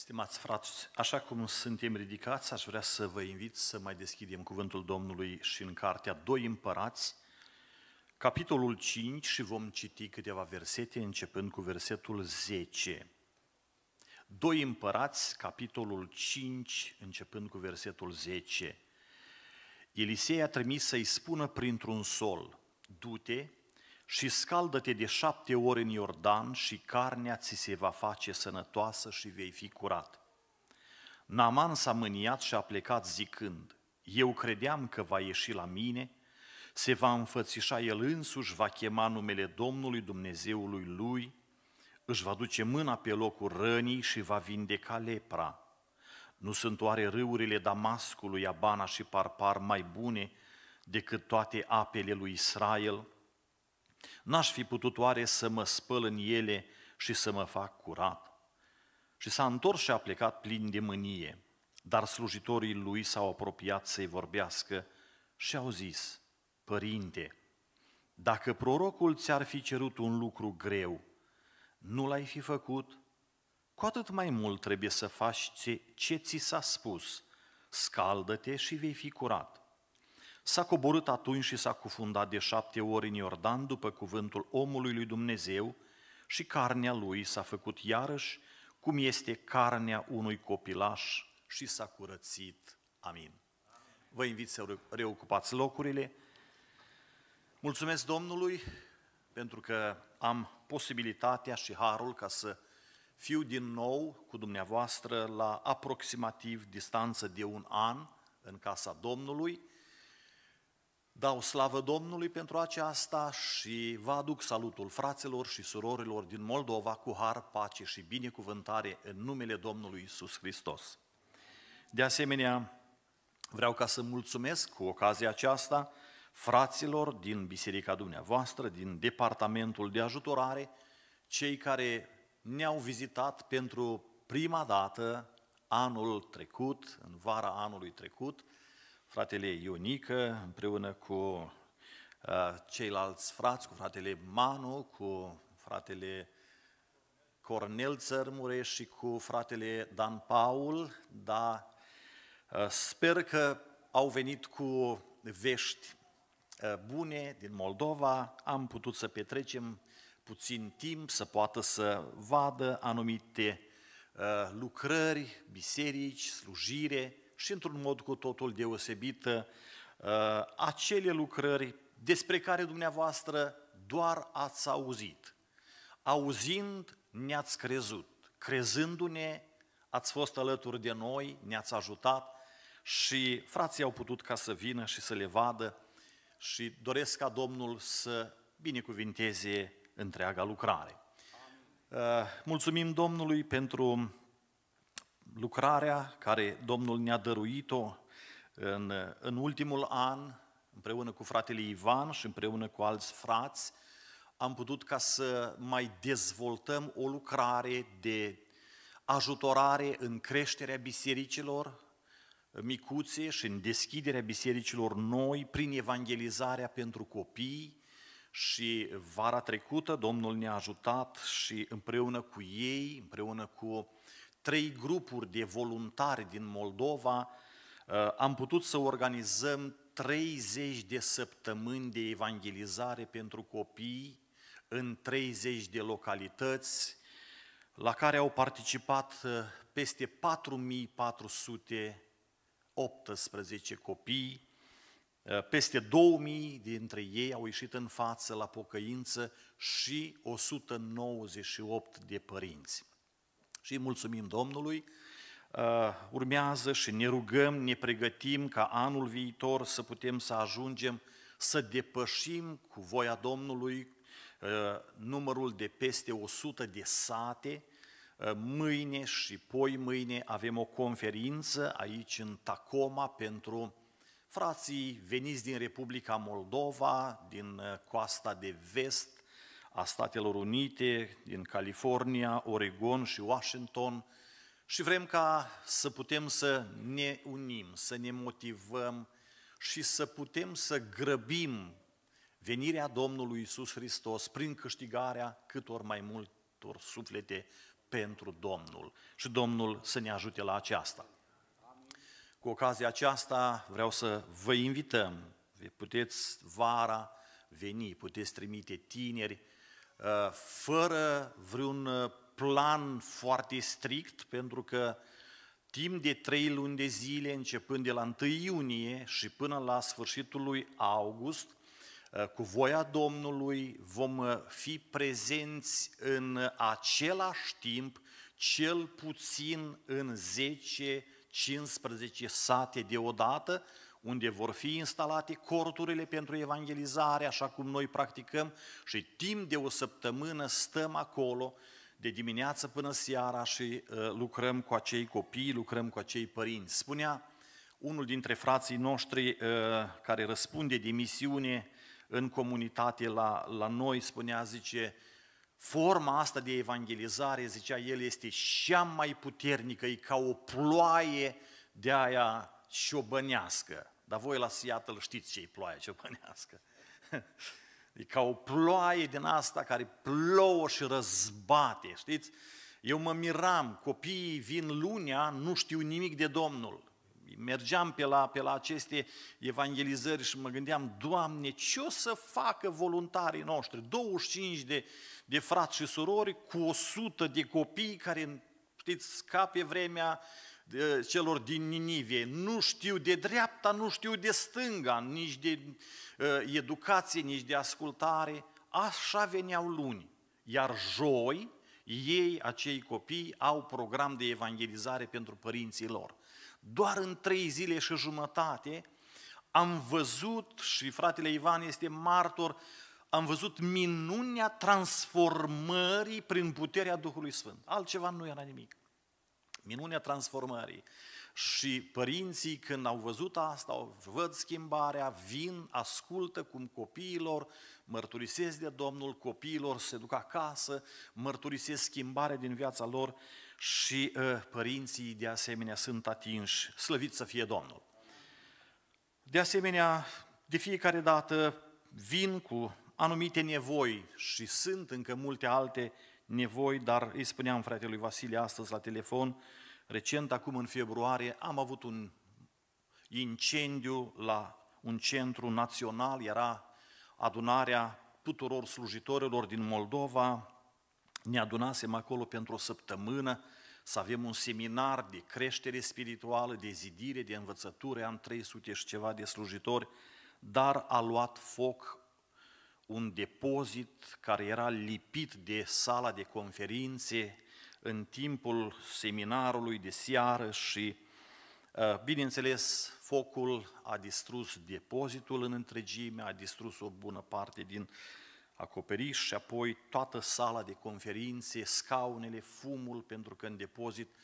Stimați frați, așa cum suntem ridicați, aș vrea să vă invit să mai deschidem cuvântul Domnului și în cartea „Doi împărați, capitolul 5 și vom citi câteva versete începând cu versetul 10. „Doi împărați, capitolul 5, începând cu versetul 10. Elisei a trimis să-i spună printr-un sol, du-te și scaldă-te de șapte ori în Iordan și carnea ți se va face sănătoasă și vei fi curat. Naman s-a mâniat și a plecat zicând, eu credeam că va ieși la mine, se va înfățișa el însuși, va chema numele Domnului Dumnezeului lui, își va duce mâna pe locul rănii și va vindeca lepra. Nu sunt oare râurile Damascului, Abana și Parpar mai bune decât toate apele lui Israel?' N-aș fi putut oare să mă spăl în ele și să mă fac curat? Și s-a întors și a plecat plin de mânie, dar slujitorii lui s-au apropiat să-i vorbească și au zis, Părinte, dacă prorocul ți-ar fi cerut un lucru greu, nu l-ai fi făcut? Cu atât mai mult trebuie să faci ce, ce ți s-a spus, scaldă-te și vei fi curat. S-a coborât atunci și s-a cufundat de șapte ori în Iordan după cuvântul omului lui Dumnezeu și carnea lui s-a făcut iarăși cum este carnea unui copilaș și s-a curățit. Amin. Vă invit să reocupați locurile. Mulțumesc Domnului pentru că am posibilitatea și harul ca să fiu din nou cu dumneavoastră la aproximativ distanță de un an în casa Domnului, Dau slavă Domnului pentru aceasta și vă aduc salutul fraților și surorilor din Moldova cu har, pace și binecuvântare în numele Domnului Isus Hristos. De asemenea, vreau ca să mulțumesc cu ocazia aceasta fraților din biserica dumneavoastră, din departamentul de ajutorare, cei care ne-au vizitat pentru prima dată anul trecut, în vara anului trecut, fratele Ionică, împreună cu ceilalți frați, cu fratele Manu, cu fratele Cornel Țărmureș și cu fratele Dan Paul, dar sper că au venit cu vești bune din Moldova, am putut să petrecem puțin timp, să poată să vadă anumite lucrări, biserici, slujire, și într-un mod cu totul deosebit uh, acele lucrări despre care dumneavoastră doar ați auzit. Auzind, ne-ați crezut. Crezându-ne, ați fost alături de noi, ne-ați ajutat și frații au putut ca să vină și să le vadă și doresc ca Domnul să binecuvinteze întreaga lucrare. Uh, mulțumim Domnului pentru lucrarea care Domnul ne-a dăruit-o în, în ultimul an, împreună cu fratele Ivan și împreună cu alți frați, am putut ca să mai dezvoltăm o lucrare de ajutorare în creșterea bisericilor micuțe și în deschiderea bisericilor noi prin evangelizarea pentru copii și vara trecută Domnul ne-a ajutat și împreună cu ei, împreună cu trei grupuri de voluntari din Moldova, uh, am putut să organizăm 30 de săptămâni de evangelizare pentru copii în 30 de localități, la care au participat uh, peste 4418 copii, uh, peste 2000 dintre ei au ieșit în față la pocăință și 198 de părinți. Și îi mulțumim Domnului. Uh, urmează și ne rugăm, ne pregătim ca anul viitor să putem să ajungem să depășim cu voia Domnului uh, numărul de peste 100 de sate. Uh, mâine și poi mâine avem o conferință aici în Tacoma pentru frații veniți din Republica Moldova, din coasta de vest, a Statelor Unite, din California, Oregon și Washington și vrem ca să putem să ne unim, să ne motivăm și să putem să grăbim venirea Domnului Isus Hristos prin câștigarea câtor mai multor suflete pentru Domnul și Domnul să ne ajute la aceasta. Cu ocazia aceasta vreau să vă invităm, puteți vara veni, puteți trimite tineri, Uh, fără vreun uh, plan foarte strict, pentru că timp de trei luni de zile, începând de la 1 iunie și până la sfârșitul lui august, uh, cu voia Domnului vom fi prezenți în același timp, cel puțin în 10-15 sate deodată, unde vor fi instalate corturile pentru evangelizare, așa cum noi practicăm, și timp de o săptămână stăm acolo, de dimineață până seara și uh, lucrăm cu acei copii, lucrăm cu acei părinți. Spunea unul dintre frații noștri uh, care răspunde de misiune în comunitate la, la noi, spunea, zice, forma asta de evangelizare, zicea el, este cea mai puternică, e ca o ploaie de aia șobănească. Dar voi la Seattle știți ce e ploaie ciobănească. E ca o ploaie din asta care plouă și răzbate, știți? Eu mă miram, copiii vin lunea, nu știu nimic de Domnul. Mergeam pe la, pe la aceste evangelizări și mă gândeam, Doamne, ce o să facă voluntarii noștri? 25 de, de frați și surori cu 100 de copii care, știți, scape vremea, celor din Ninive. Nu știu de dreapta, nu știu de stânga, nici de ă, educație, nici de ascultare. Așa veneau luni. Iar joi, ei, acei copii, au program de evangelizare pentru părinții lor. Doar în trei zile și jumătate am văzut, și fratele Ivan este martor, am văzut minunea transformării prin puterea Duhului Sfânt. Altceva nu era nimic minunea transformării. Și părinții când au văzut asta, au văd schimbarea, vin, ascultă cum copiilor mărturisesc de Domnul, copiilor se duc acasă, mărturisesc schimbare din viața lor și uh, părinții de asemenea sunt atinși, slăvit să fie Domnul. De asemenea, de fiecare dată vin cu anumite nevoi și sunt încă multe alte nevoi, dar îi spuneam fratelui Vasile astăzi la telefon, uh, Recent, acum în februarie, am avut un incendiu la un centru național, era adunarea tuturor slujitorilor din Moldova, ne adunasem acolo pentru o săptămână să avem un seminar de creștere spirituală, de zidire, de învățătură, am 300 și ceva de slujitori, dar a luat foc un depozit care era lipit de sala de conferințe, în timpul seminarului de seară și, ă, bineînțeles, focul a distrus depozitul în întregime, a distrus o bună parte din acoperiș și apoi toată sala de conferințe, scaunele, fumul, pentru că în depozit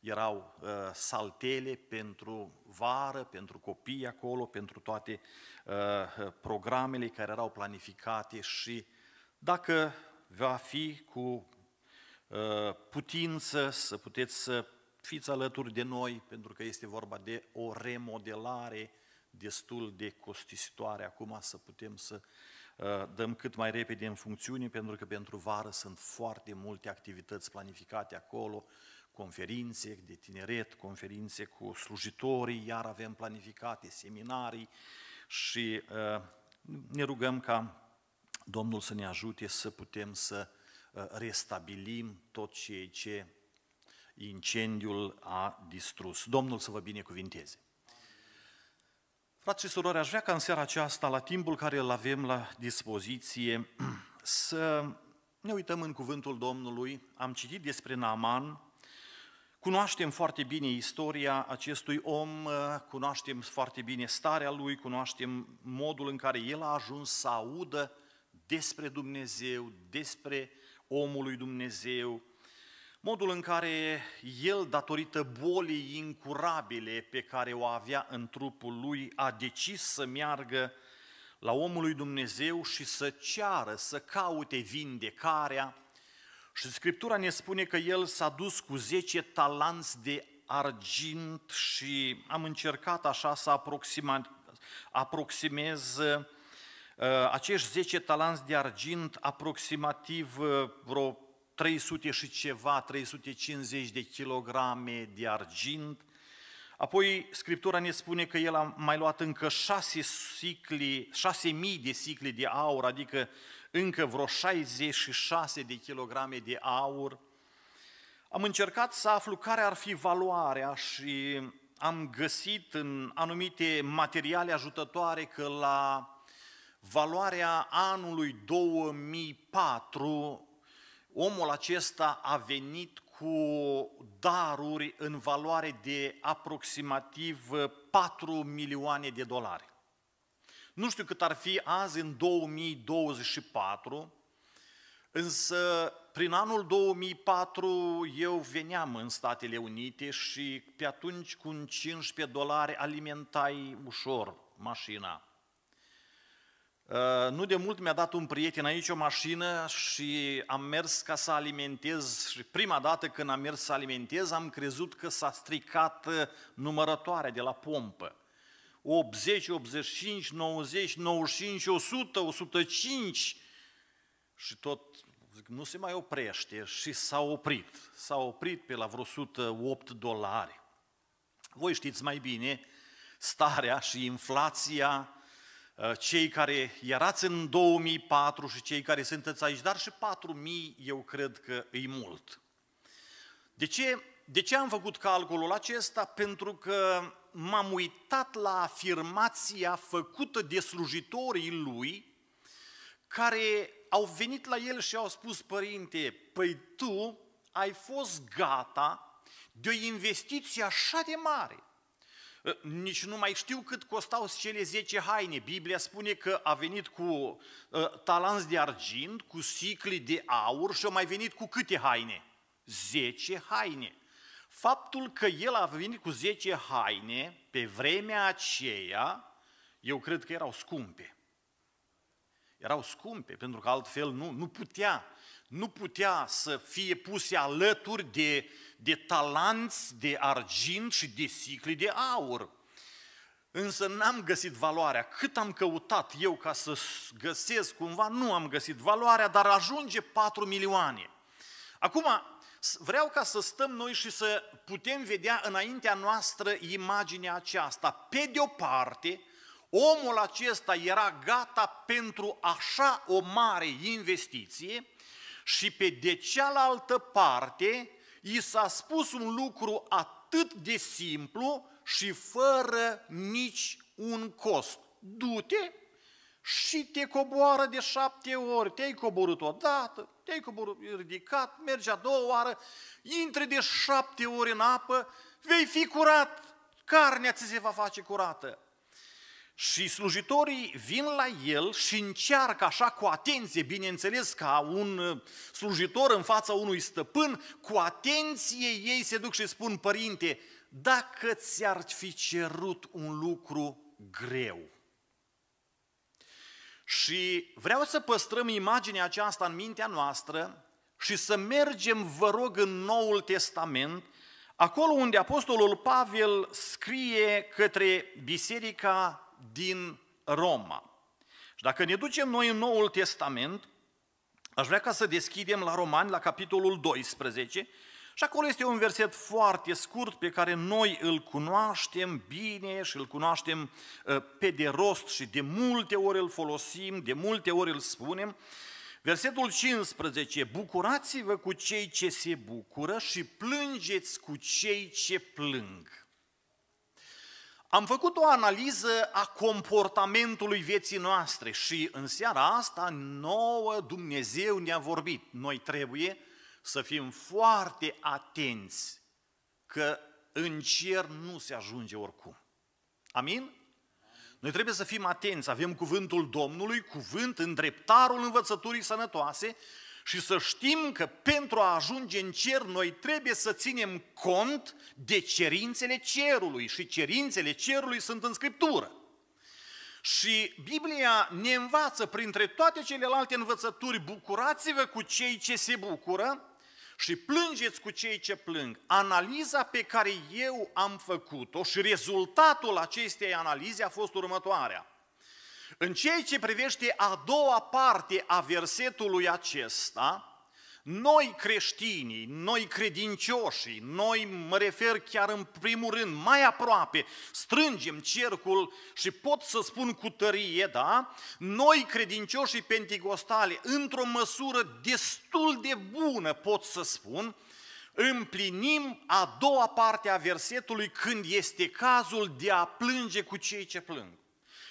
erau uh, saltele pentru vară, pentru copii acolo, pentru toate uh, programele care erau planificate și dacă va fi cu Ă, putință, să puteți să fiți alături de noi, pentru că este vorba de o remodelare destul de costisitoare acum să putem să ă, dăm cât mai repede în funcțiune, pentru că pentru vară sunt foarte multe activități planificate acolo, conferințe de tineret, conferințe cu slujitorii, iar avem planificate seminarii și ă, ne rugăm ca Domnul să ne ajute să putem să Uh, restabilim tot ceea ce incendiul a distrus. Domnul să vă binecuvinteze! Frați și surori, aș vrea ca în seara aceasta, la timpul care îl avem la dispoziție, să ne uităm în cuvântul Domnului. Am citit despre Naaman, cunoaștem foarte bine istoria acestui om, uh, cunoaștem foarte bine starea lui, cunoaștem modul în care el a ajuns să audă despre Dumnezeu, despre omului Dumnezeu, modul în care el, datorită bolii incurabile pe care o avea în trupul lui, a decis să meargă la omului Dumnezeu și să ceară, să caute vindecarea. Și Scriptura ne spune că el s-a dus cu 10 talanți de argint și am încercat așa să aproxima, aproximez Uh, acești 10 talanți de argint, aproximativ uh, vreo 300 și ceva, 350 de kilograme de argint. Apoi Scriptura ne spune că el a mai luat încă 6 sicli, 6.000 de sicli de aur, adică încă vreo 66 de kilograme de aur. Am încercat să aflu care ar fi valoarea și am găsit în anumite materiale ajutătoare că la valoarea anului 2004, omul acesta a venit cu daruri în valoare de aproximativ 4 milioane de dolari. Nu știu cât ar fi azi în 2024, însă prin anul 2004 eu veneam în Statele Unite și pe atunci cu 15 dolari alimentai ușor mașina. Uh, nu de mult mi-a dat un prieten aici o mașină și am mers ca să alimentez și prima dată când am mers să alimentez am crezut că s-a stricat uh, numărătoarea de la pompă. 80, 85, 90, 95, 100, 105 și tot zic, nu se mai oprește și s-a oprit. S-a oprit pe la vreo 108 dolari. Voi știți mai bine starea și inflația Uh, cei care erați în 2004 și cei care sunteți aici, dar și 4000 eu cred că e mult. De ce, de ce am făcut calculul acesta? Pentru că m-am uitat la afirmația făcută de slujitorii lui, care au venit la el și au spus, părinte, păi tu ai fost gata de o investiție așa de mare – Ă, nici nu mai știu cât costau cele 10 haine. Biblia spune că a venit cu ă, talanți de argint, cu sicli de aur și a mai venit cu câte haine? 10 haine. Faptul că el a venit cu 10 haine pe vremea aceea, eu cred că erau scumpe. Erau scumpe, pentru că altfel nu, nu putea nu putea să fie puse alături de, de talanți de argint și de sicli de aur. Însă n-am găsit valoarea. Cât am căutat eu ca să găsesc cumva, nu am găsit valoarea, dar ajunge 4 milioane. Acum, vreau ca să stăm noi și să putem vedea înaintea noastră imaginea aceasta. Pe de o parte, omul acesta era gata pentru așa o mare investiție, și pe de cealaltă parte i s-a spus un lucru atât de simplu și fără nici un cost. Du-te și te coboară de șapte ori, te-ai coborât odată, te-ai coborât, ridicat, mergi a doua oară, intre de șapte ori în apă, vei fi curat, carnea ți se va face curată. Și slujitorii vin la el și încearcă așa cu atenție, bineînțeles ca un uh, slujitor în fața unui stăpân, cu atenție ei se duc și spun, părinte, dacă ți-ar fi cerut un lucru greu. Și vreau să păstrăm imaginea aceasta în mintea noastră și să mergem, vă rog, în Noul Testament, acolo unde Apostolul Pavel scrie către Biserica din Roma. Și dacă ne ducem noi în Noul Testament, aș vrea ca să deschidem la Romani, la capitolul 12, și acolo este un verset foarte scurt pe care noi îl cunoaștem bine și îl cunoaștem uh, pe de rost și de multe ori îl folosim, de multe ori îl spunem. Versetul 15, bucurați-vă cu cei ce se bucură și plângeți cu cei ce plâng. Am făcut o analiză a comportamentului vieții noastre și în seara asta nouă Dumnezeu ne-a vorbit. Noi trebuie să fim foarte atenți că în cer nu se ajunge oricum. Amin? Noi trebuie să fim atenți, avem cuvântul Domnului, cuvânt în dreptarul învățăturii sănătoase și să știm că pentru a ajunge în cer, noi trebuie să ținem cont de cerințele cerului. Și cerințele cerului sunt în Scriptură. Și Biblia ne învață printre toate celelalte învățături, bucurați-vă cu cei ce se bucură și plângeți cu cei ce plâng. Analiza pe care eu am făcut-o și rezultatul acestei analize a fost următoarea – în ceea ce privește a doua parte a versetului acesta, noi creștinii, noi credincioșii, noi mă refer chiar în primul rând, mai aproape, strângem cercul și pot să spun cu tărie, da? Noi credincioșii penticostali, într-o măsură destul de bună, pot să spun, împlinim a doua parte a versetului când este cazul de a plânge cu cei ce plâng.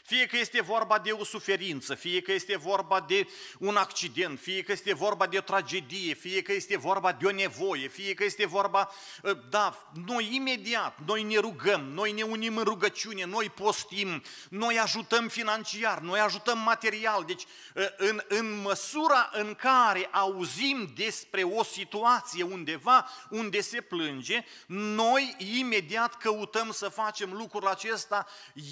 Fie că este vorba de o suferință, fie că este vorba de un accident, fie că este vorba de o tragedie, fie că este vorba de o nevoie, fie că este vorba... Ă, da, noi imediat, noi ne rugăm, noi ne unim în rugăciune, noi postim, noi ajutăm financiar, noi ajutăm material. Deci, ă, în, în măsura în care auzim despre o situație undeva, unde se plânge, noi imediat căutăm să facem lucrul acesta,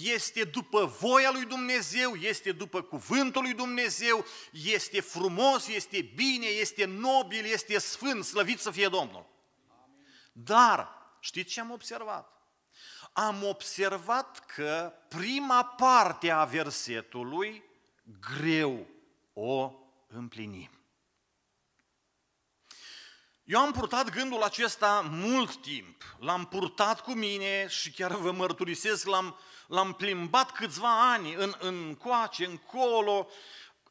este după voi voia lui Dumnezeu, este după cuvântul lui Dumnezeu, este frumos, este bine, este nobil, este sfânt, slăvit să fie Domnul. Dar, știți ce am observat? Am observat că prima parte a versetului greu o împlinim. Eu am purtat gândul acesta mult timp, l-am purtat cu mine și chiar vă mărturisesc, l-am, l-am plimbat câțiva ani în, în coace, încolo.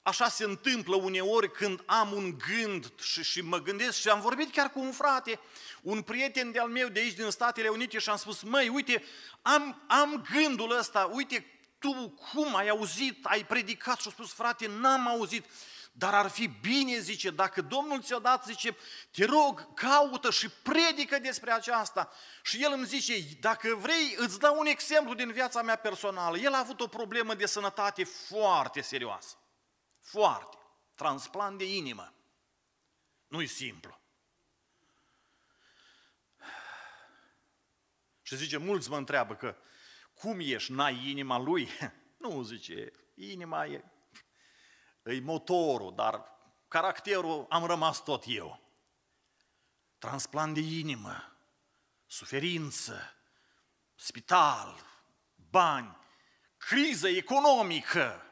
Așa se întâmplă uneori când am un gând și, și mă gândesc și am vorbit chiar cu un frate, un prieten de-al meu de aici din Statele Unite și am spus, măi, uite, am, am gândul ăsta, uite, tu cum ai auzit, ai predicat și a spus, frate, n-am auzit. Dar ar fi bine, zice, dacă Domnul ți-a dat, zice, te rog, caută și predică despre aceasta. Și el îmi zice, dacă vrei, îți dau un exemplu din viața mea personală. El a avut o problemă de sănătate foarte serioasă. Foarte. Transplant de inimă. Nu-i simplu. Și zice, mulți mă întreabă că cum ești, n-ai inima lui? Nu, zice, inima e e motorul, dar caracterul am rămas tot eu. Transplant de inimă, suferință, spital, bani, criză economică.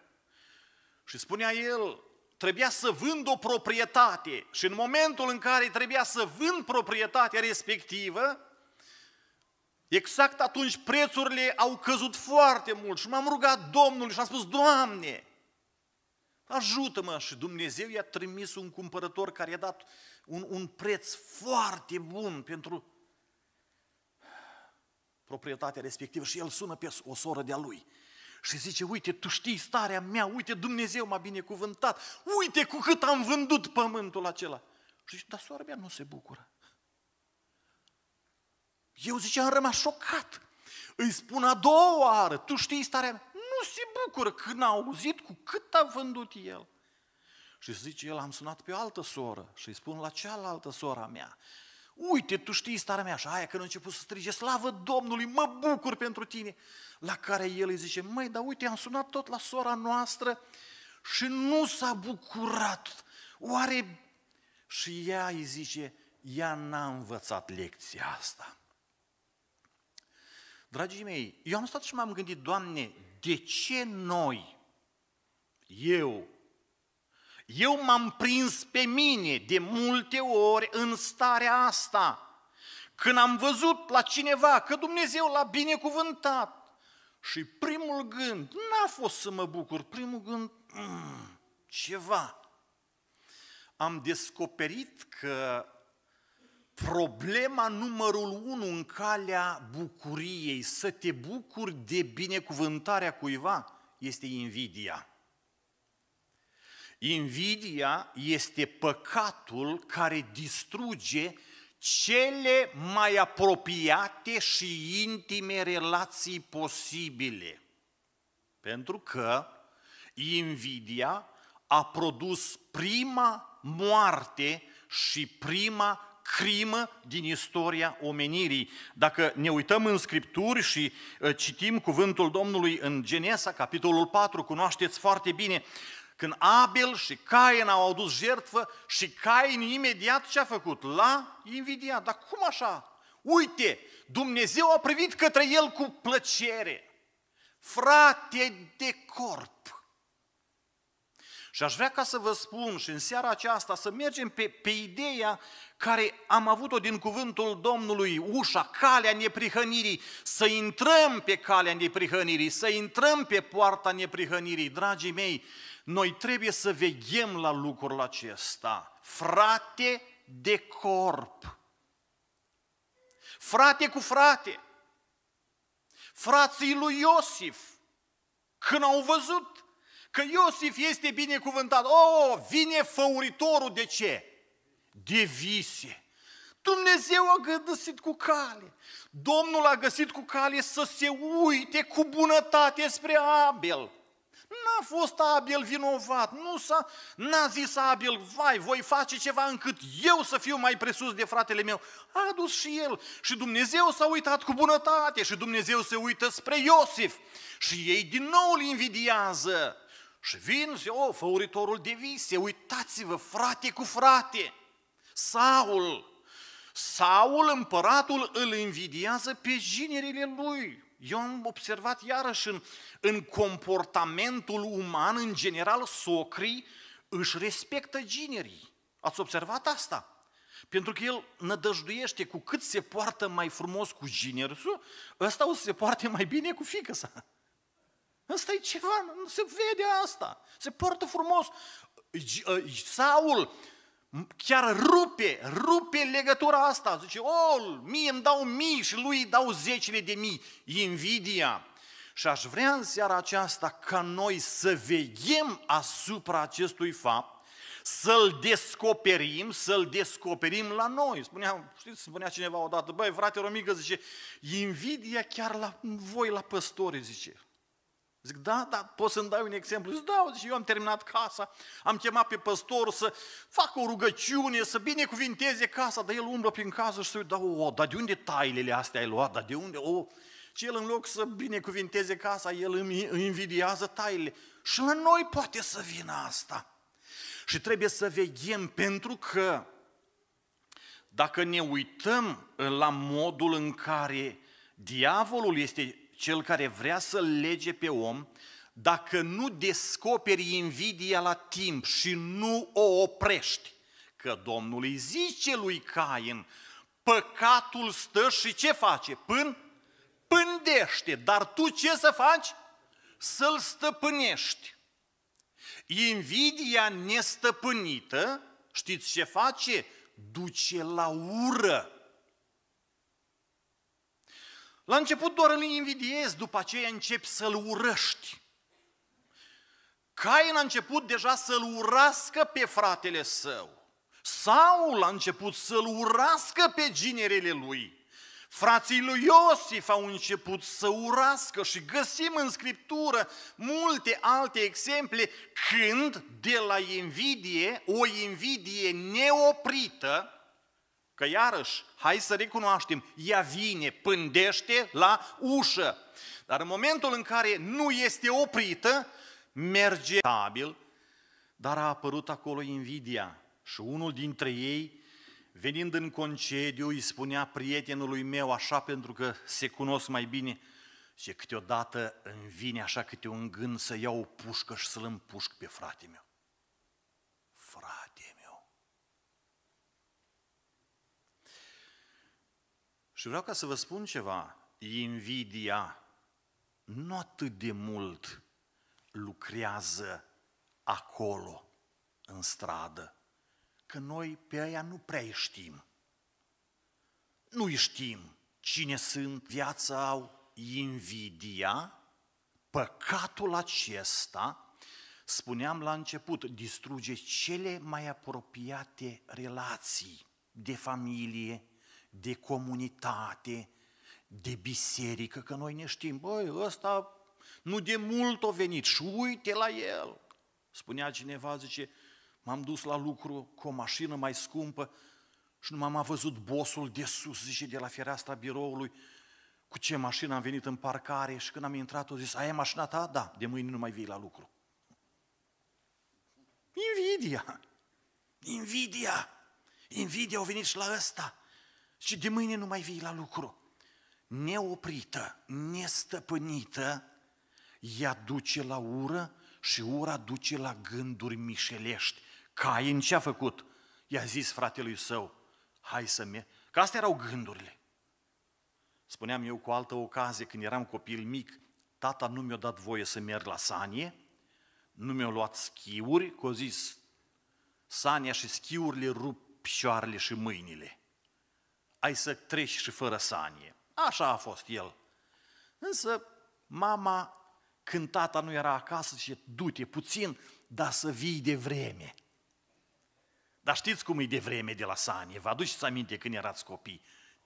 Și spunea el, trebuia să vând o proprietate și în momentul în care trebuia să vând proprietatea respectivă, exact atunci prețurile au căzut foarte mult și m-am rugat Domnului și am spus, Doamne, Ajută-mă! Și Dumnezeu i-a trimis un cumpărător care i-a dat un, un preț foarte bun pentru proprietatea respectivă și el sună pe o soră de-a lui și zice, uite, tu știi starea mea, uite, Dumnezeu m-a binecuvântat, uite cu cât am vândut pământul acela. Și zice, dar soră mea nu se bucură. Eu zice, am rămas șocat. Îi spun a doua oară, tu știi starea mea? nu se bucură când a auzit cu cât a vândut el. Și zice, el am sunat pe o altă soră și îi spun la cealaltă sora mea. Uite, tu știi starea mea. Și aia când a început să strige, slavă Domnului, mă bucur pentru tine. La care el îi zice, măi, dar uite, am sunat tot la sora noastră și nu s-a bucurat. Oare... Și ea îi zice, ea n-a învățat lecția asta. Dragii mei, eu am stat și m-am gândit, Doamne, de ce noi, eu, eu m-am prins pe mine de multe ori în starea asta, când am văzut la cineva că Dumnezeu l-a binecuvântat și primul gând, n-a fost să mă bucur, primul gând, mm, ceva. Am descoperit că problema numărul unu în calea bucuriei, să te bucuri de binecuvântarea cuiva, este invidia. Invidia este păcatul care distruge cele mai apropiate și intime relații posibile. Pentru că invidia a produs prima moarte și prima crimă din istoria omenirii. Dacă ne uităm în Scripturi și uh, citim cuvântul Domnului în Genesa, capitolul 4, cunoașteți foarte bine, când Abel și Cain au adus jertfă și Cain imediat ce a făcut? L-a invidiat. Dar cum așa? Uite, Dumnezeu a privit către el cu plăcere. Frate de cort. Și aș vrea ca să vă spun și în seara aceasta să mergem pe, pe ideea care am avut-o din cuvântul Domnului, ușa, calea neprihănirii, să intrăm pe calea neprihănirii, să intrăm pe poarta neprihănirii. Dragii mei, noi trebuie să veghem la lucrul acesta. Frate de corp. Frate cu frate. Frații lui Iosif, când au văzut că Iosif este binecuvântat. O, oh, vine făuritorul de ce? De vise. Dumnezeu a găsit cu cale. Domnul a găsit cu cale să se uite cu bunătate spre Abel. N-a fost Abel vinovat, nu s-a, n-a zis Abel, vai, voi face ceva încât eu să fiu mai presus de fratele meu. A adus și el și Dumnezeu s-a uitat cu bunătate și Dumnezeu se uită spre Iosif și ei din nou îl invidiază. Și vin și, o, oh, făuritorul de vise, uitați-vă, frate cu frate, Saul, Saul, împăratul, îl invidiază pe ginerile lui. Eu am observat iarăși în, în comportamentul uman, în general, socrii își respectă ginerii. Ați observat asta? Pentru că el nădăjduiește cu cât se poartă mai frumos cu ginerul, ăsta o să se poarte mai bine cu fică sa. Asta e ceva, nu se vede asta. Se poartă frumos. Ă, Saul chiar rupe, rupe legătura asta. Zice, o, mie îmi dau mii și lui îi dau zecile de mii. Invidia. Și aș vrea în seara aceasta ca noi să veghem asupra acestui fapt, să-l descoperim, să-l descoperim la noi. Spunea, știți, spunea cineva odată, băi, frate Romică, zice, invidia chiar la voi, la păstori, zice, Zic, da, da, pot să-mi dai un exemplu? Zic, da, zic, eu am terminat casa, am chemat pe păstor să facă o rugăciune, să binecuvinteze casa, dar el umblă prin casă și să-i da, o, dar de unde tailele astea ai luat, dar de unde, o, și el în loc să binecuvinteze casa, el îmi, îmi invidiază taile. Și la noi poate să vină asta. Și trebuie să veghem pentru că dacă ne uităm la modul în care diavolul este cel care vrea să lege pe om, dacă nu descoperi invidia la timp și nu o oprești, că Domnul îi zice lui Cain, păcatul stă și ce face? Pân, pândește, dar tu ce să faci? Să-l stăpânești. Invidia nestăpânită, știți ce face? Duce la ură. La început doar îl invidiezi, după aceea începi să-l urăști. Cain a început deja să-l urască pe fratele său. Saul a început să-l urască pe ginerele lui. Frații lui Iosif au început să urască și găsim în Scriptură multe alte exemple când de la invidie, o invidie neoprită, Că iarăși, hai să recunoaștem, ea vine, pândește la ușă. Dar în momentul în care nu este oprită, merge stabil, dar a apărut acolo invidia. Și unul dintre ei, venind în concediu, îi spunea prietenului meu așa pentru că se cunosc mai bine, și câteodată îmi vine așa câte un gând să iau o pușcă și să-l împușc pe frate meu. Și vreau ca să vă spun ceva. Invidia nu atât de mult lucrează acolo, în stradă, că noi pe aia nu prea îi știm. Nu îi știm cine sunt, viața au invidia, păcatul acesta, spuneam la început, distruge cele mai apropiate relații de familie, de comunitate, de biserică, că noi ne știm, băi, ăsta nu de mult a venit și uite la el. Spunea cineva, zice, m-am dus la lucru cu o mașină mai scumpă și nu m-am văzut bosul de sus, zice, de la fereastra biroului, cu ce mașină am venit în parcare și când am intrat, o zis, aia e mașina ta? Da, de mâine nu mai vii la lucru. Invidia! Invidia! Invidia au venit și la ăsta și de mâine nu mai vii la lucru. Neoprită, nestăpânită, ea duce la ură și ura duce la gânduri mișelești. Cain ce a făcut? I-a zis fratelui său, hai să mi Că astea erau gândurile. Spuneam eu cu altă ocazie, când eram copil mic, tata nu mi-a dat voie să merg la sanie, nu mi-a luat schiuri, că a zis, sania și schiurile rup șoarele și mâinile ai să treci și fără sanie. Așa a fost el. Însă mama, când tata nu era acasă, zice, du-te puțin, dar să vii de vreme. Dar știți cum e de vreme de la sanie? Vă aduceți aminte când erați copii?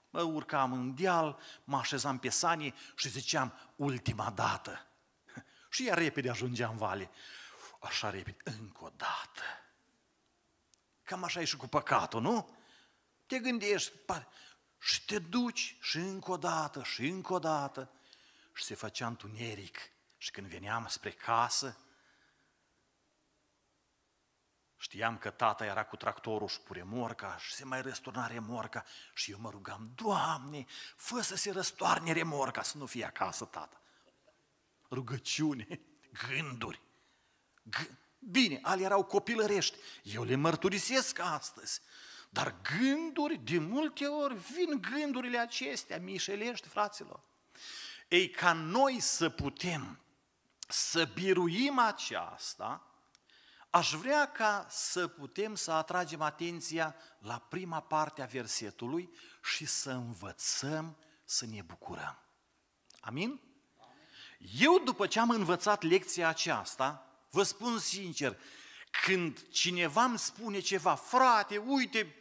Mă urcam în deal, mă așezam pe sanie și ziceam, ultima dată. Și ea repede ajungea în vale. Așa repede, încă o dată. Cam așa e și cu păcatul, nu? Te gândești, și te duci și încă o dată, și încă o dată. Și se făcea întuneric. Și când veneam spre casă, știam că tata era cu tractorul și cu remorca și se mai răsturna remorca și eu mă rugam, Doamne, fă să se răstoarne remorca, să nu fie acasă tata. Rugăciune, gânduri. G- Bine, ale erau copilărești. Eu le mărturisesc astăzi. Dar gânduri, de multe ori, vin gândurile acestea mișelești, fraților. Ei, ca noi să putem să biruim aceasta, aș vrea ca să putem să atragem atenția la prima parte a versetului și să învățăm să ne bucurăm. Amin? Eu, după ce am învățat lecția aceasta, vă spun sincer, când cineva îmi spune ceva, frate, uite,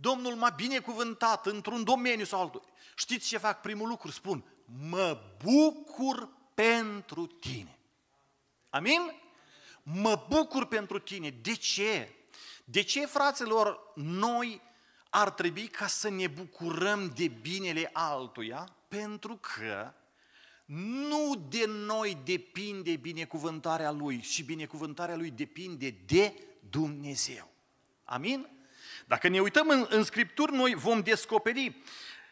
Domnul m-a binecuvântat într-un domeniu sau altul. Știți ce fac primul lucru? Spun, mă bucur pentru tine. Amin? Mă bucur pentru tine. De ce? De ce, fraților, noi ar trebui ca să ne bucurăm de binele altuia? Pentru că nu de noi depinde binecuvântarea Lui și binecuvântarea Lui depinde de Dumnezeu. Amin? Dacă ne uităm în, în Scripturi, noi vom descoperi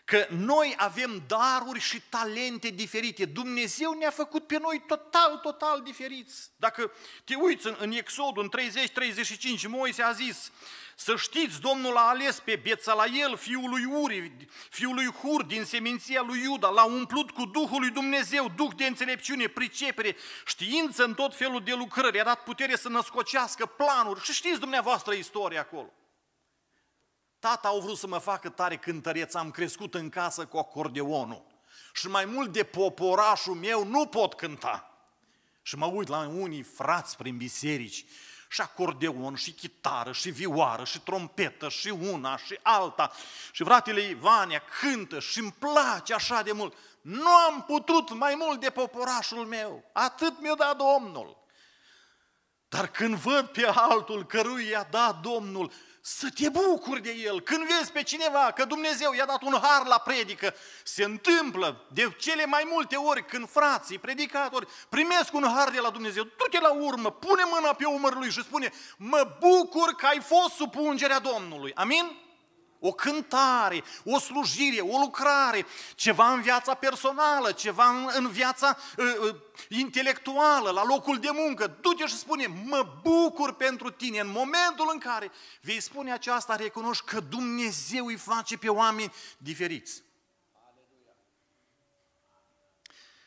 că noi avem daruri și talente diferite. Dumnezeu ne-a făcut pe noi total, total diferiți. Dacă te uiți în, în Exodul, în 30-35, Moise a zis, să știți, Domnul a ales pe el fiul lui Uri, fiul lui Hur, din seminția lui Iuda, l-a umplut cu Duhul lui Dumnezeu, Duh de înțelepciune, pricepere, știință în tot felul de lucrări, a dat putere să născocească planuri și știți dumneavoastră istoria acolo. Tata au vrut să mă facă tare cântăreț, am crescut în casă cu acordeonul. Și mai mult de poporașul meu nu pot cânta. Și mă uit la unii frați prin biserici și acordeon, și chitară, și vioară, și trompetă, și una, și alta. Și fratele Ivania cântă și îmi place așa de mult. Nu am putut mai mult de poporașul meu, atât mi-a dat Domnul. Dar când văd pe altul căruia i-a dat Domnul, să te bucuri de el. Când vezi pe cineva că Dumnezeu i-a dat un har la predică, se întâmplă de cele mai multe ori când frații, predicatori, primesc un har de la Dumnezeu, du-te la urmă, pune mâna pe umărul lui și spune, mă bucur că ai fost sub ungerea Domnului. Amin? o cântare, o slujire, o lucrare, ceva în viața personală, ceva în, în viața uh, uh, intelectuală, la locul de muncă. Du-te și spune, mă bucur pentru tine. În momentul în care vei spune aceasta, recunoști că Dumnezeu îi face pe oameni diferiți.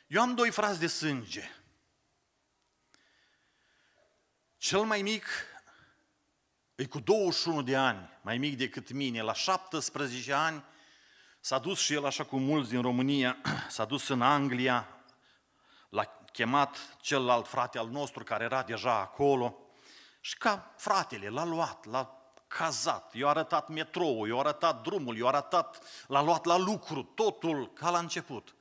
Eu am doi frați de sânge. Cel mai mic e cu 21 de ani, mai mic decât mine, la 17 ani, s-a dus și el, așa cum mulți din România, s-a dus în Anglia, l-a chemat celălalt frate al nostru care era deja acolo și ca fratele l-a luat, l-a cazat, i-a arătat metroul, i-a arătat drumul, i-a arătat, l-a luat la lucru, totul ca la început.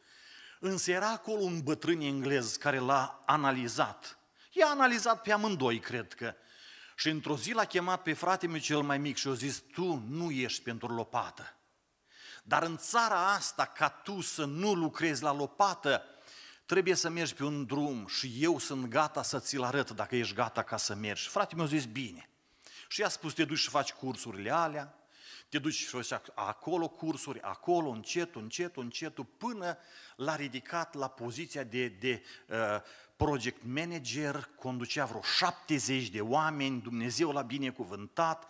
Însă era acolo un bătrân englez care l-a analizat. I-a analizat pe amândoi, cred că. Și într-o zi l-a chemat pe fratele meu cel mai mic și a zis, tu nu ești pentru lopată. Dar în țara asta, ca tu să nu lucrezi la lopată, trebuie să mergi pe un drum și eu sunt gata să ți-l arăt dacă ești gata ca să mergi. Fratele meu a zis, bine. Și i-a spus, te duci și faci cursurile alea, te duci și faci acolo cursuri, acolo, încet, încet, încet, până l-a ridicat la poziția de, de uh, project manager, conducea vreo 70 de oameni, Dumnezeu l-a binecuvântat,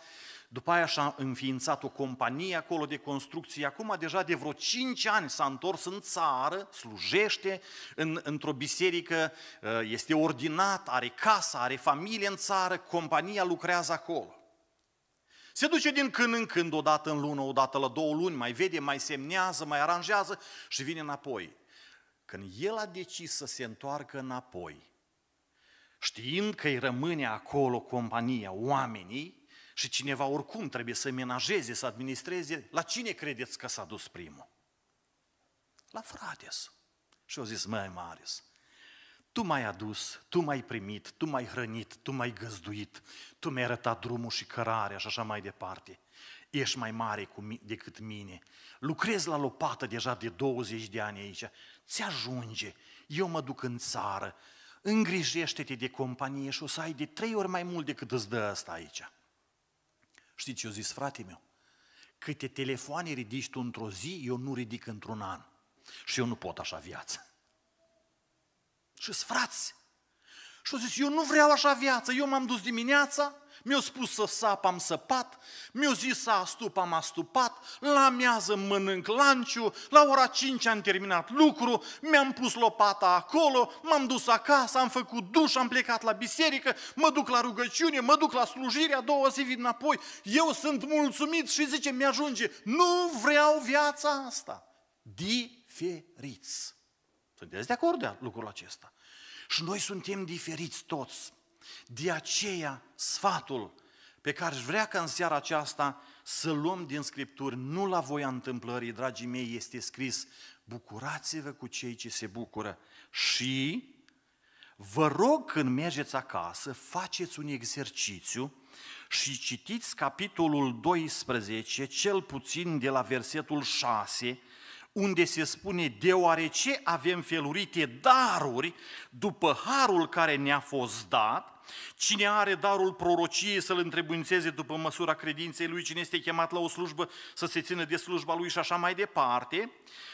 după aia și-a înființat o companie acolo de construcție, acum deja de vreo 5 ani s-a întors în țară, slujește în, într-o biserică, uh, este ordinat, are casă, are familie în țară, compania lucrează acolo. Se duce din când în când, o dată în lună, o dată la două luni, mai vede, mai semnează, mai aranjează și vine înapoi. Când el a decis să se întoarcă înapoi, știind că îi rămâne acolo compania, oamenii, și cineva oricum trebuie să menajeze, să administreze, la cine credeți că s-a dus primul? La frates. Și au zis, măi Marius, tu m-ai adus, tu m-ai primit, tu m-ai hrănit, tu m-ai găzduit, tu mi-ai arătat drumul și cărarea și așa mai departe. Ești mai mare decât mine. Lucrez la lopată deja de 20 de ani aici ți ajunge, eu mă duc în țară, îngrijește-te de companie și o să ai de trei ori mai mult decât îți dă asta aici. Știți ce eu zis, frate meu? Câte telefoane ridici tu într-o zi, eu nu ridic într-un an. Și eu nu pot așa viață. Și frați. Și o zis, eu nu vreau așa viață, eu m-am dus dimineața, mi-a spus să sap, am săpat, mi-a zis să astup, am astupat, la amiază mănânc lanciu, la ora 5 am terminat lucru, mi-am pus lopata acolo, m-am dus acasă, am făcut duș, am plecat la biserică, mă duc la rugăciune, mă duc la slujire, a doua zi vin înapoi, eu sunt mulțumit și zice, mi-ajunge, nu vreau viața asta. Diferiți. Sunteți de acord de lucrul acesta? Și noi suntem diferiți toți. De aceea, sfatul pe care aș vrea ca în seara aceasta să luăm din Scripturi, nu la voia întâmplării, dragii mei, este scris, bucurați-vă cu cei ce se bucură și vă rog când mergeți acasă, faceți un exercițiu și citiți capitolul 12, cel puțin de la versetul 6, unde se spune, deoarece avem felurite daruri după harul care ne-a fost dat, Cine are darul prorociei să-l întrebuințeze după măsura credinței lui, cine este chemat la o slujbă să se țină de slujba lui și așa mai departe.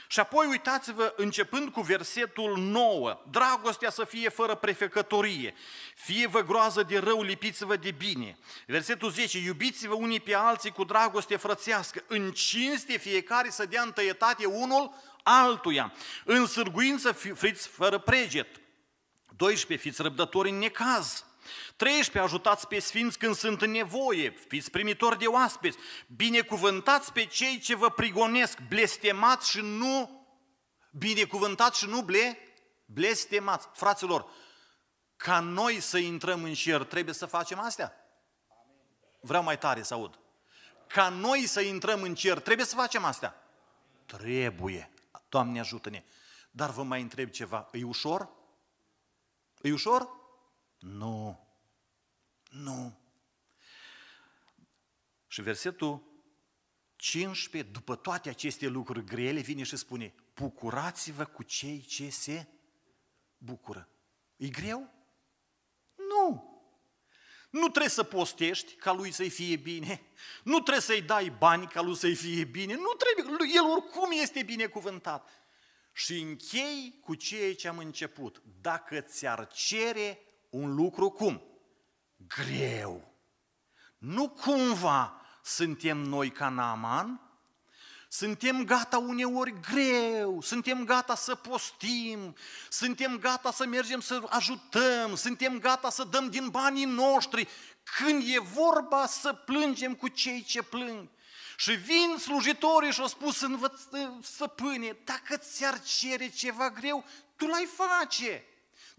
Și apoi uitați-vă, începând cu versetul 9, dragostea să fie fără prefecătorie, fie vă groază de rău, lipiți-vă de bine. Versetul 10, iubiți-vă unii pe alții cu dragoste frățească, în cinste fiecare să dea întăietate unul altuia, în sârguință fiți fără preget, 12. Fiți răbdători în necaz. 13. Ajutați pe sfinți când sunt în nevoie, fiți primitori de oaspeți, binecuvântați pe cei ce vă prigonesc, blestemați și nu, binecuvântați și nu ble, blestemați. Fraților, ca noi să intrăm în cer, trebuie să facem astea? Vreau mai tare să aud. Ca noi să intrăm în cer, trebuie să facem astea? Trebuie. Doamne ajută-ne. Dar vă mai întreb ceva. E ușor? E ușor? Nu. Nu. Și versetul 15, după toate aceste lucruri grele, vine și spune, bucurați-vă cu cei ce se bucură. E greu? Nu. Nu trebuie să postești ca lui să-i fie bine, nu trebuie să-i dai bani ca lui să-i fie bine, nu trebuie, el oricum este binecuvântat. Și închei cu ceea ce am început. Dacă ți-ar cere un lucru cum? Greu. Nu cumva suntem noi ca Naaman, suntem gata uneori greu, suntem gata să postim, suntem gata să mergem să ajutăm, suntem gata să dăm din banii noștri, când e vorba să plângem cu cei ce plâng. Și vin slujitorii și au spus, învăț, stăpâne, dacă ți-ar cere ceva greu, tu l-ai face.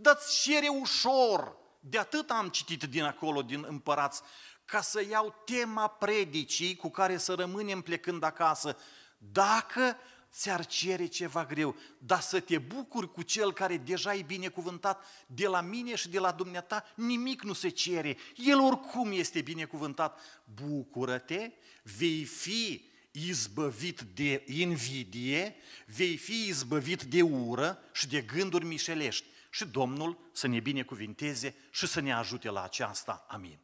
Dați șere ușor. De atât am citit din acolo, din împărați, ca să iau tema predicii cu care să rămânem plecând acasă. Dacă ți-ar cere ceva greu, dar să te bucuri cu cel care deja e binecuvântat de la mine și de la dumneata, nimic nu se cere. El oricum este binecuvântat. Bucură-te, vei fi izbăvit de invidie, vei fi izbăvit de ură și de gânduri mișelești și Domnul să ne binecuvinteze și să ne ajute la aceasta. Amin.